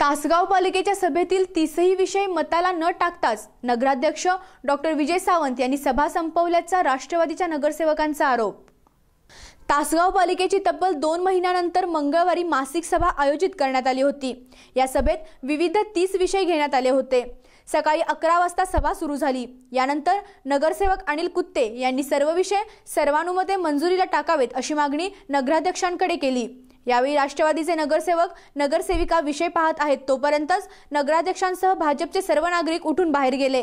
तासगाव पालिकेच्या सभेतील तीसही विषय मताला न टाकताच नगराध्यक्ष डॉक्टर विजय सावंत यांनी सभा संपवल्याचा राष्ट्रवादीच्या नगरसेवकांचा आरोप तासगाव पालिकेची तब्बल दोन महिन्यानंतर मंगळवारी मासिक सभा आयोजित करण्यात आली होती या सभेत विविध तीस विषय घेण्यात आले होते सकाळी अकरा वाजता सभा सुरू झाली यानंतर नगरसेवक अनिल कुत्ते यांनी सर्व विषय सर्वानुमते मंजुरीला टाकावेत अशी मागणी नगराध्यक्षांकडे केली यावेळी राष्ट्रवादीचे नगरसेवक नगरसेविका विषय पाहत आहेत तोपर्यंतच नगराध्यक्षांसह भाजपचे सर्व नागरिक उठून बाहेर गेले